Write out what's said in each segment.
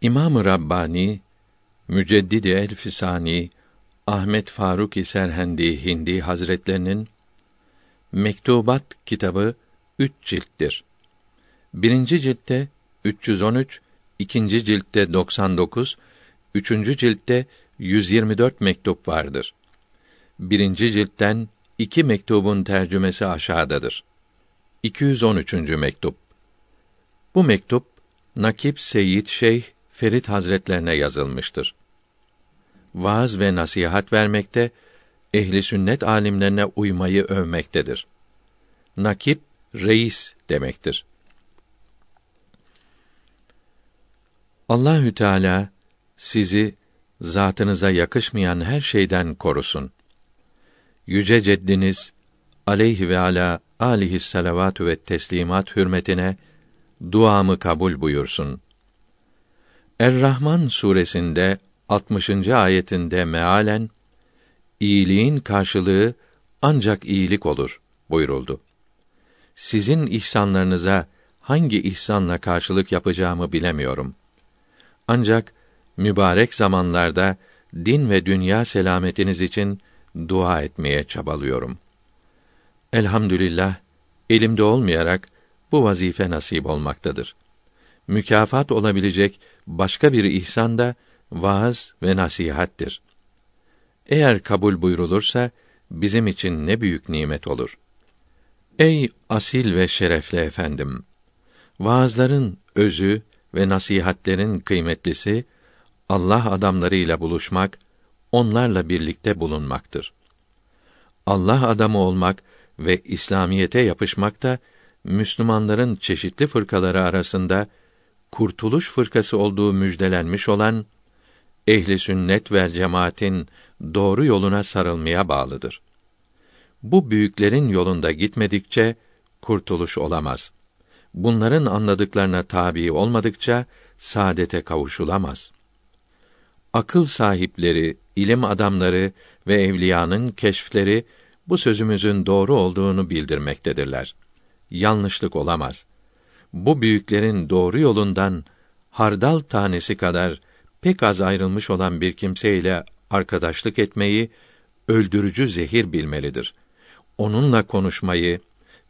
İmam-ı Rabbani Müceddidi Elfisani Ahmet Faruk İserhendi Hindi Hazretlerinin Mektubat kitabı üç cilttir. Birinci ciltte 313, ikinci ciltte 99, üçüncü ciltte 124 mektup vardır. Birinci ciltten iki mektubun tercümesi aşağıdadır. 213. mektup. Bu mektup Nakip Seyyid Şeyh Ferit Hazretlerine yazılmıştır. Vaaz ve nasihat vermekte, ehli sünnet alimlerine uymayı övmektedir. Nakip reis demektir. Allahü Teala sizi zatınıza yakışmayan her şeyden korusun. Yüce ceddiniz aleyhi ve ala alihi salavatü ve teslimat hürmetine duamı kabul buyursun.'' Er-Rahman suresinde 60. ayetinde mealen iyiliğin karşılığı ancak iyilik olur buyuruldu. Sizin ihsanlarınıza hangi ihsanla karşılık yapacağımı bilemiyorum. Ancak mübarek zamanlarda din ve dünya selametiniz için dua etmeye çabalıyorum. Elhamdülillah elimde olmayarak bu vazife nasip olmaktadır.'' mükafat olabilecek başka bir ihsan da vaaz ve nasihattir. Eğer kabul buyrulursa bizim için ne büyük nimet olur. Ey asil ve şerefli efendim! Vaazların özü ve nasihatlerin kıymetlisi Allah adamlarıyla buluşmak, onlarla birlikte bulunmaktır. Allah adamı olmak ve İslamiyete yapışmak da Müslümanların çeşitli fırkaları arasında kurtuluş fırkası olduğu müjdelenmiş olan ehli sünnet ve cemaatin doğru yoluna sarılmaya bağlıdır. Bu büyüklerin yolunda gitmedikçe kurtuluş olamaz. Bunların anladıklarına tabi olmadıkça saadete kavuşulamaz. Akıl sahipleri, ilim adamları ve evliyanın keşfleri bu sözümüzün doğru olduğunu bildirmektedirler. Yanlışlık olamaz bu büyüklerin doğru yolundan hardal tanesi kadar pek az ayrılmış olan bir kimseyle arkadaşlık etmeyi öldürücü zehir bilmelidir. Onunla konuşmayı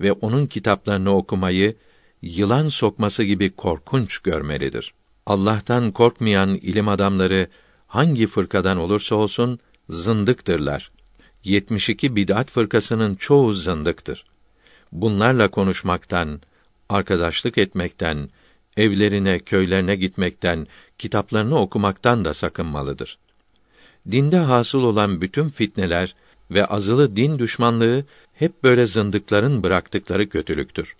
ve onun kitaplarını okumayı yılan sokması gibi korkunç görmelidir. Allah'tan korkmayan ilim adamları hangi fırkadan olursa olsun zındıktırlar. 72 bid'at fırkasının çoğu zındıktır. Bunlarla konuşmaktan, arkadaşlık etmekten, evlerine, köylerine gitmekten, kitaplarını okumaktan da sakınmalıdır. Dinde hasıl olan bütün fitneler ve azılı din düşmanlığı hep böyle zındıkların bıraktıkları kötülüktür.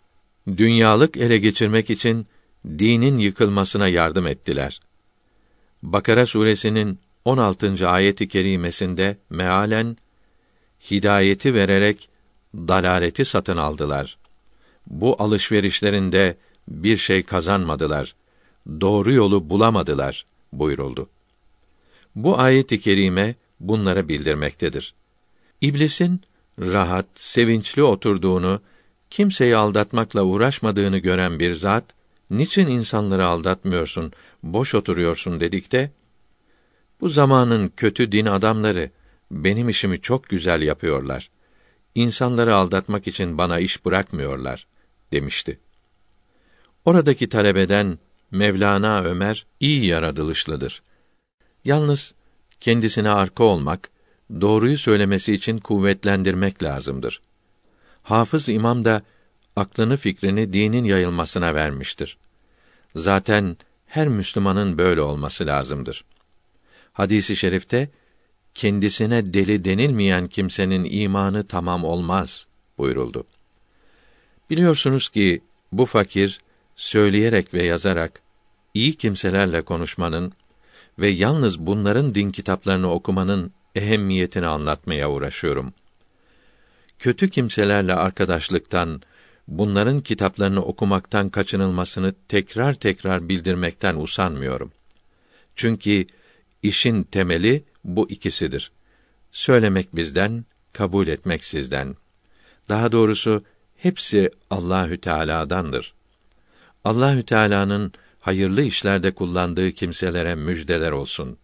Dünyalık ele geçirmek için dinin yıkılmasına yardım ettiler. Bakara suresinin 16. ayeti kerimesinde mealen hidayeti vererek dalaleti satın aldılar bu alışverişlerinde bir şey kazanmadılar. Doğru yolu bulamadılar buyuruldu. Bu ayet-i kerime bunları bildirmektedir. İblisin rahat, sevinçli oturduğunu, kimseyi aldatmakla uğraşmadığını gören bir zat, niçin insanları aldatmıyorsun, boş oturuyorsun dedikte, de, bu zamanın kötü din adamları benim işimi çok güzel yapıyorlar. İnsanları aldatmak için bana iş bırakmıyorlar demişti. Oradaki talebeden Mevlana Ömer iyi yaratılışlıdır. Yalnız kendisine arka olmak, doğruyu söylemesi için kuvvetlendirmek lazımdır. Hafız İmam da aklını fikrini dinin yayılmasına vermiştir. Zaten her Müslümanın böyle olması lazımdır. Hadisi i şerifte kendisine deli denilmeyen kimsenin imanı tamam olmaz buyuruldu. Biliyorsunuz ki bu fakir söyleyerek ve yazarak iyi kimselerle konuşmanın ve yalnız bunların din kitaplarını okumanın ehemmiyetini anlatmaya uğraşıyorum. Kötü kimselerle arkadaşlıktan, bunların kitaplarını okumaktan kaçınılmasını tekrar tekrar bildirmekten usanmıyorum. Çünkü işin temeli bu ikisidir. Söylemek bizden, kabul etmek sizden. Daha doğrusu hepsi Allahü Teala'dandır. Allahü Teala'nın hayırlı işlerde kullandığı kimselere müjdeler olsun.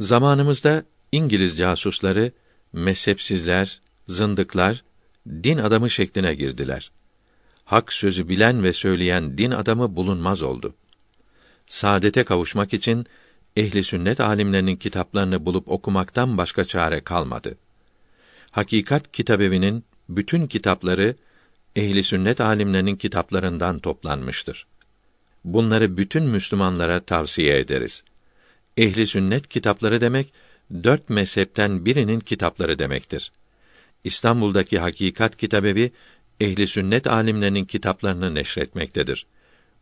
Zamanımızda İngiliz casusları mezhepsizler, zındıklar, din adamı şekline girdiler. Hak sözü bilen ve söyleyen din adamı bulunmaz oldu. Saadete kavuşmak için ehli sünnet alimlerinin kitaplarını bulup okumaktan başka çare kalmadı. Hakikat Kitabevinin bütün kitapları ehli sünnet alimlerinin kitaplarından toplanmıştır. Bunları bütün Müslümanlara tavsiye ederiz. Ehli sünnet kitapları demek dört mezhepten birinin kitapları demektir. İstanbul'daki Hakikat Kitabevi ehli sünnet alimlerinin kitaplarını neşretmektedir.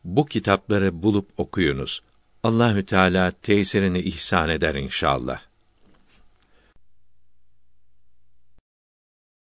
Bu kitapları bulup okuyunuz. Allahü Teala tesirini ihsan eder inşallah.